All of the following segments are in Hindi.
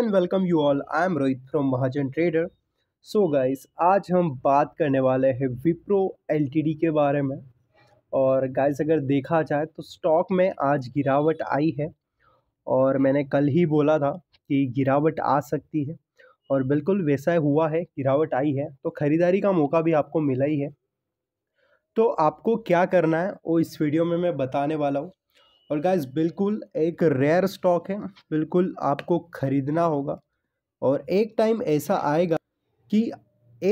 and welcome you all I am Rohit from Mahajan trader so guys आज हम बात करने वाले हैं विप्रो एलटीडी के बारे में और गाइस अगर देखा जाए तो स्टॉक में आज गिरावट आई है और मैंने कल ही बोला था कि गिरावट आ सकती है और बिल्कुल वैसा हुआ है गिरावट आई है तो ख़रीदारी का मौका भी आपको मिला ही है तो आपको क्या करना है वो इस वीडियो में मैं बताने वाला हूँ और गाइस बिल्कुल एक रेयर स्टॉक है बिल्कुल आपको ख़रीदना होगा और एक टाइम ऐसा आएगा कि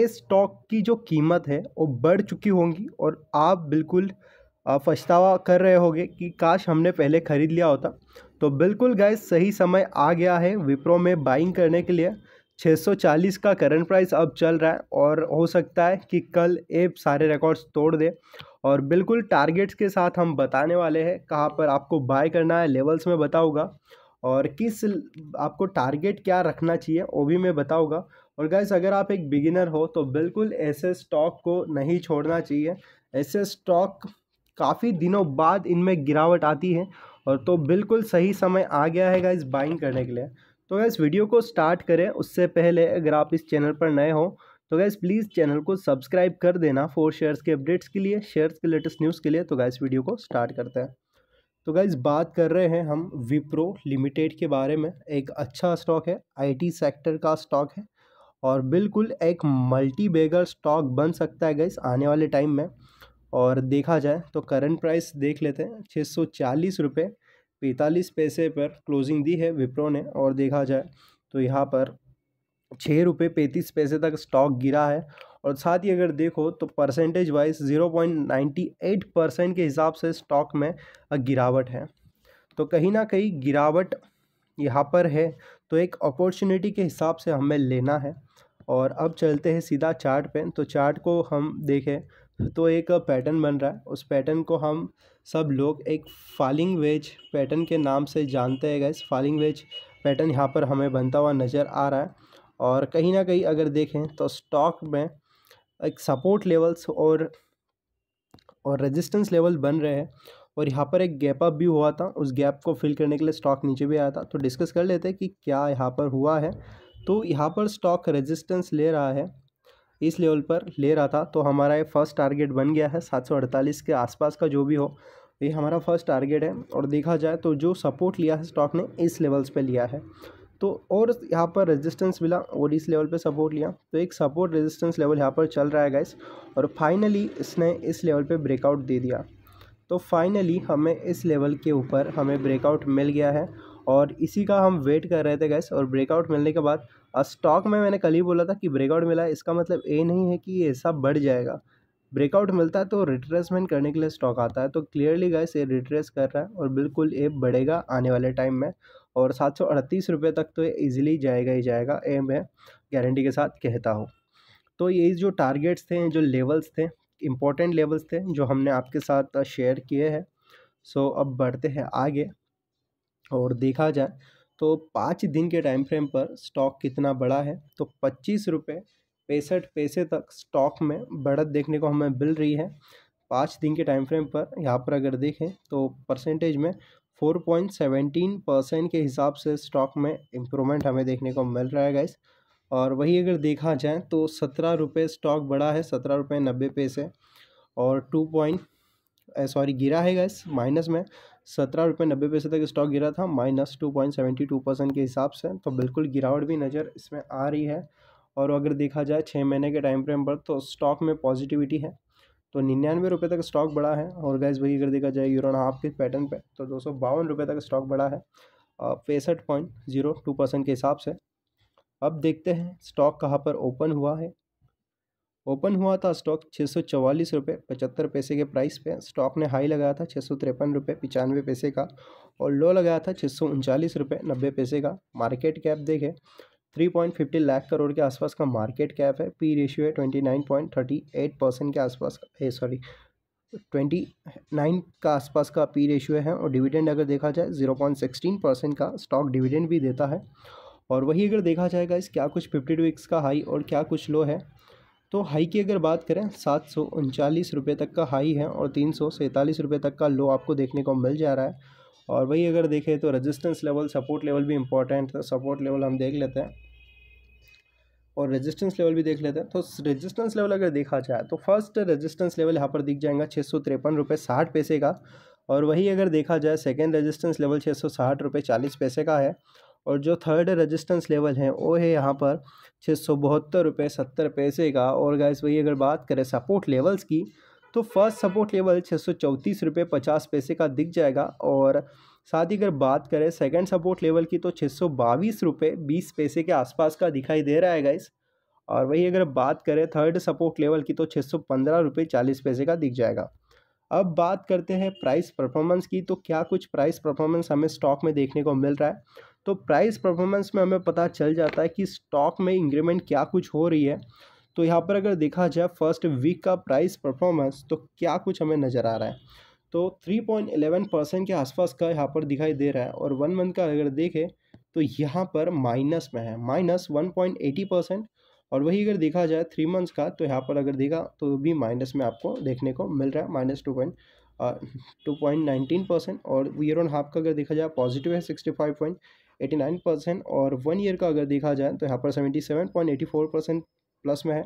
इस स्टॉक की जो कीमत है वो बढ़ चुकी होंगी और आप बिल्कुल पछतावा कर रहे होंगे कि काश हमने पहले ख़रीद लिया होता तो बिल्कुल गैस सही समय आ गया है विप्रो में बाइंग करने के लिए 640 का करंट प्राइस अब चल रहा है और हो सकता है कि कल ये सारे रिकॉर्ड्स तोड़ दे और बिल्कुल टारगेट्स के साथ हम बताने वाले हैं कहाँ पर आपको बाय करना है लेवल्स में बताऊँगा और किस आपको टारगेट क्या रखना चाहिए वो भी मैं बताऊँगा और गैस अगर आप एक बिगिनर हो तो बिल्कुल ऐसे स्टॉक को नहीं छोड़ना चाहिए ऐसे स्टॉक काफ़ी दिनों बाद इनमें गिरावट आती है और तो बिल्कुल सही समय आ गया है गाइज बाइंग करने के लिए तो गैस वीडियो को स्टार्ट करें उससे पहले अगर आप इस चैनल पर नए हो तो गैस प्लीज़ चैनल को सब्सक्राइब कर देना फोर शेयर्स के अपडेट्स के लिए शेयर्स के लेटेस्ट न्यूज़ के लिए तो गैस वीडियो को स्टार्ट करते हैं तो गैस बात कर रहे हैं हम विप्रो लिमिटेड के बारे में एक अच्छा स्टॉक है आईटी सेक्टर का स्टॉक है और बिल्कुल एक मल्टी बेगर स्टॉक बन सकता है गैस आने वाले टाइम में और देखा जाए तो करंट प्राइस देख लेते हैं छः सौ चालीस रुपये पैंतालीस पैसे पर क्लोजिंग दी है विप्रो ने और देखा जाए तो यहाँ पर छः रुपये पैंतीस पैसे तक स्टॉक गिरा है और साथ ही अगर देखो तो percentage wise zero point ninety eight percent के हिसाब से स्टॉक में गिरावट है तो कहीं ना कहीं गिरावट यहाँ पर है तो एक अपॉर्चुनिटी के हिसाब से हमें लेना है और अब चलते हैं सीधा चार्ट पे तो चार्ट को हम देखें तो एक पैटर्न बन रहा है उस पैटर्न को हम सब लोग एक फॉलिंग वेज पैटर्न के नाम से जानते हैं गए फॉलिंग वेज पैटर्न यहाँ पर हमें बनता हुआ नज़र आ रहा है और कहीं ना कहीं अगर देखें तो स्टॉक में एक सपोर्ट लेवल्स और और रेजिस्टेंस लेवल बन रहे हैं और यहाँ पर एक गैप अप भी हुआ था उस गैप को फिल करने के लिए स्टॉक नीचे भी आया था तो डिस्कस कर लेते हैं कि क्या यहाँ पर हुआ है तो यहाँ पर स्टॉक रेजिस्टेंस ले रहा है इस लेवल पर ले रहा था तो हमारा ये फर्स्ट टारगेट बन गया है सात के आसपास का जो भी हो ये हमारा फर्स्ट टारगेट है और देखा जाए तो जो सपोर्ट लिया है स्टॉक ने इस लेवल्स पर लिया है तो और यहाँ पर रेजिस्टेंस मिला और इस लेवल पे सपोर्ट लिया तो एक सपोर्ट रेजिस्टेंस लेवल यहाँ पर चल रहा है गाइस और फाइनली इसने इस लेवल पे ब्रेकआउट दे दिया तो फाइनली हमें इस लेवल के ऊपर हमें ब्रेकआउट मिल गया है और इसी का हम वेट कर रहे थे गैस और ब्रेकआउट मिलने के बाद स्टॉक में मैंने कल ही बोला था कि ब्रेकआउट मिला इसका मतलब ये नहीं है कि ये हिस्सा बढ़ जाएगा ब्रेकआउट मिलता है तो रिट्रेसमेंट करने के लिए स्टॉक आता है तो क्लियरली गैस ये रिट्रेस कर रहा है और बिल्कुल ये बढ़ेगा आने वाले टाइम में और सात सौ अड़तीस रुपये तक तो ये ईज़िली जाएगा ही जाएगा ए मैं गारंटी के साथ कहता हूँ तो ये जो टारगेट्स थे जो लेवल्स थे इम्पोर्टेंट लेवल्स थे जो हमने आपके साथ शेयर किए हैं सो अब बढ़ते हैं आगे और देखा जाए तो पाँच दिन के टाइम फ्रेम पर स्टॉक कितना बड़ा है तो पच्चीस रुपये पैंसठ पैसे तक स्टॉक में बढ़त देखने को हमें मिल रही है पाँच दिन के टाइम फ्रेम पर यहाँ पर अगर देखें तो परसेंटेज में फोर पॉइंट सेवेंटीन परसेंट के हिसाब से स्टॉक में इम्प्रूवमेंट हमें देखने को मिल रहा है गाइस और वही अगर देखा जाए तो सत्रह रुपये स्टॉक बढ़ा है सत्रह रुपये नब्बे पैसे और टू पॉइंट सॉरी गिरा है गैस माइनस में सत्रह रुपये नब्बे पैसे तक स्टॉक गिरा था minus two point seventy two percent के हिसाब से तो बिल्कुल गिरावट भी नज़र इसमें आ रही है और अगर देखा जाए छः महीने के टाइम फ्रेम पर तो स्टॉक में पॉजिटिविटी है तो निन्यानवे रुपये तक स्टॉक बढ़ा है और गैस वही अगर देखा जाए यूरोन हाफ के पैटर्न पे तो दो सौ बावन रुपये तक स्टॉक बढ़ा है पैंसठ पॉइंट जीरो टू परसेंट के हिसाब से अब देखते हैं स्टॉक कहाँ पर ओपन हुआ है ओपन हुआ था स्टॉक छः सौ चवालीस रुपये पचहत्तर पैसे के प्राइस पे स्टॉक ने हाई लगाया था छः सौ तिरपन रुपये पचानवे पैसे का और लो लगाया था छः सौ उनचालीस रुपये नब्बे पैसे का मार्केट कैप देखें three point fifty lakh crore के आसपास का मार्केट कैप है पी रेशियो है twenty nine point thirty eight percent के आसपास है सॉरी ट्वेंटी नाइन का आसपास का पी रेशियो है और डिविडेंड अगर देखा जाए जीरो पॉइंट सिक्सटीन परसेंट का स्टॉक डिविडेंड भी देता है और वही अगर देखा जाएगा इस क्या कुछ फिफ्टी वीक्स का हाई और क्या कुछ लो है तो हाई की अगर बात करें सात सौ उनचालीस रुपये तक का हाई है और तीन सौ सैंतालीस रुपये तक का लो आपको देखने को मिल जा रहा है और वही अगर देखें तो रेजिस्टेंस लेवल सपोर्ट लेवल भी इंपॉर्टेंट है सपोर्ट लेवल हम देख लेते हैं और रेजिस्टेंस लेवल भी देख लेते हैं तो रेजिस्टेंस लेवल अगर देखा जाए तो फर्स्ट रेजिस्टेंस लेवल यहाँ पर दिख जाएगा छः सौ तिरपन रुपये साठ पैसे का और वही अगर देखा जाए सेकेंड रजिस्टेंस लेवल छः सौ साठ रुपये चालीस पैसे का है और जो थर्ड रजिस्टेंस लेवल है वो है यहाँ पर छः सौ बहत्तर रुपये सत्तर पैसे का और गैस वही अगर बात करें सपोर्ट लेवल्स की तो फर्स्ट सपोर्ट लेवल छः सौ चौंतीस रुपये पचास पैसे का दिख जाएगा और साथ ही अगर बात करें सेकंड सपोर्ट लेवल की तो छः सौ बाईस रुपये बीस पैसे के आसपास का दिखाई दे रहा है गाइस और वही अगर बात करें थर्ड सपोर्ट लेवल की तो छः सौ पंद्रह रुपये चालीस पैसे का दिख जाएगा अब बात करते हैं प्राइस परफॉर्मेंस की तो क्या कुछ प्राइस परफॉर्मेंस हमें स्टॉक में देखने को मिल रहा है तो प्राइस परफॉर्मेंस में हमें पता चल जाता है कि स्टॉक में इंक्रीमेंट क्या कुछ हो रही है तो यहाँ पर अगर देखा जाए फर्स्ट वीक का प्राइस परफॉर्मेंस तो क्या कुछ हमें नज़र आ रहा है तो 3.11 परसेंट के आसपास का यहाँ पर दिखाई दे रहा है और वन मंथ का अगर देखें तो यहाँ पर माइनस में है माइनस एटी परसेंट और वही अगर देखा जाए थ्री मंथ्स का तो यहाँ पर अगर देखा तो भी माइनस में आपको देखने को मिल रहा है minus two point two point nineteen percent और ईयर ऑन हाफ का अगर देखा जाए पॉजिटिव है sixty five point eighty nine percent और वन ईयर का अगर देखा जाए तो यहाँ पर seventy seven point eighty four percent plus में है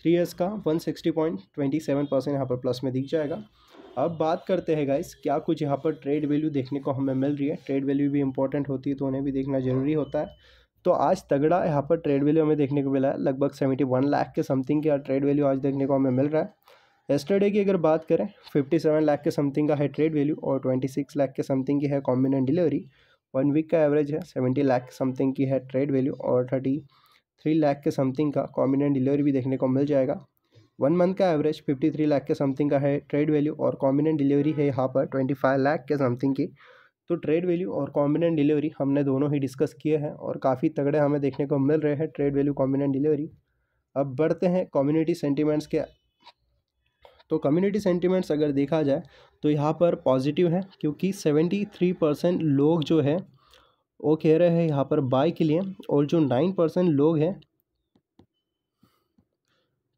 थ्री ईयर्स का one sixty point twenty seven percent यहाँ पर प्लस में दिख जाएगा अब बात करते हैं गाइस क्या कुछ यहाँ पर ट्रेड वैल्यू देखने को हमें मिल रही है ट्रेड वैल्यू भी इंपॉर्टेंट होती है तो उन्हें भी देखना जरूरी होता है तो आज तगड़ा यहाँ पर ट्रेड वैल्यू हमें देखने को मिला है लगभग सेवेंटी वन लाख के समथिंग का ट्रेड वैल्यू आज देखने को हमें मिल रहा है एस्टरडे की अगर बात करें फिफ्टी सेवन लाख के समथिंग का है ट्रेड वैल्यू और ट्वेंटी सिक्स लाख के समथिंग की है कॉम्बिनेंट डिलीवरी वन वीक का एवरेज है सेवेंटी लाख समथिंग की है ट्रेड वैल्यू और थर्टी थ्री लाख के समथिंग का कॉम्बिनेंट डिलीवरी भी देखने को मिल जाएगा वन मंथ का एवरेज फिफ्टी थ्री लाख के समथिंग का है ट्रेड वैल्यू और कॉम्बिनेंट डिलीवरी है यहाँ पर ट्वेंटी फाइव लाख के समथिंग की तो ट्रेड वैल्यू और कॉम्बिनेंट डिलीवरी हमने दोनों ही डिस्कस किए हैं और काफ़ी तगड़े हमें देखने को मिल रहे हैं ट्रेड वैल्यू कॉम्बिनेंट डिलीवरी अब बढ़ते हैं कम्युनिटी सेंटीमेंट्स के तो कम्युनिटी सेंटीमेंट्स अगर देखा जाए तो यहाँ पर पॉजिटिव है क्योंकि सेवेंटी थ्री परसेंट लोग जो है वो कह रहे हैं यहाँ पर बाय के लिए और जो नाइन परसेंट लोग हैं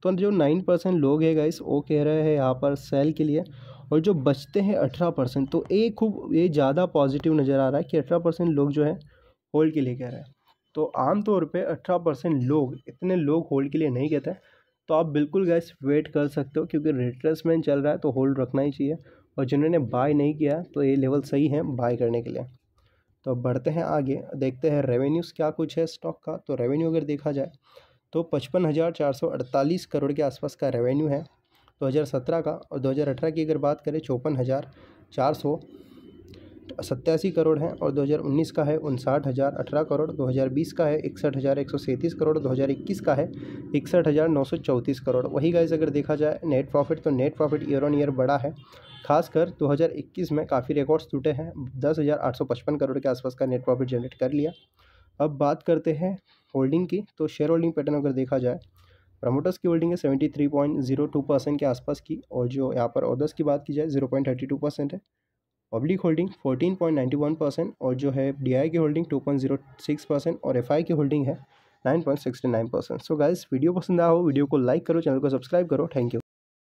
तो जो नाइन परसेंट लोग है गाइस वो कह रहे हैं यहाँ पर सेल के लिए और जो बचते हैं अठारह परसेंट तो ये खूब ये ज़्यादा पॉजिटिव नज़र आ रहा है कि अठारह परसेंट लोग जो है होल्ड के लिए कह रहे हैं तो आमतौर पर अठारह परसेंट लोग इतने लोग होल्ड के लिए नहीं कहते तो आप बिल्कुल गैस वेट कर सकते हो क्योंकि रिट्रेसमेंट चल रहा है तो होल्ड रखना ही चाहिए और जिन्होंने बाय नहीं किया तो ये लेवल सही है बाय करने के लिए तो बढ़ते हैं आगे देखते हैं रेवेन्यूज़ क्या कुछ है स्टॉक का तो रेवेन्यू अगर देखा जाए तो पचपन हज़ार चार सौ अड़तालीस करोड़ के आसपास का रेवेन्यू है दो हज़ार सत्रह का और दो हज़ार अठारह की अगर बात करें चौपन हज़ार चार सौ सत्तासी करोड़ है और दो हज़ार उन्नीस का है उनसाठ हज़ार अठारह करोड़ दो हज़ार बीस का है इकसठ हज़ार एक सौ सैंतीस करोड़ दो हज़ार इक्कीस का है इकसठ हज़ार नौ सौ चौंतीस करोड़ वही गाइज अगर देखा जाए नेट प्रॉफिट तो net profit year on year बड़ा है खासकर दो हज़ार इक्कीस में काफ़ी रिकॉर्ड्स टूटे हैं दस हज़ार आठ सौ पचपन करोड़ के आसपास का नेट प्रॉफिट जनरेट कर लिया अब बात करते हैं होल्डिंग की तो शेयर होल्डिंग पैटर्न अगर देखा जाए प्रमोटर्स की होल्डिंग है seventy three point zero two percent के आसपास की और जो यहाँ पर ऑर्डर्स की बात की जाए zero point thirty two percent है public holding fourteen point ninety one percent और जो है डी की holding two point zero six percent और एफ की होल्डिंग है nine point sixty nine percent so guys video पसंद आया हो वीडियो को लाइक करो चैनल को सब्सक्राइब करो थैंक यू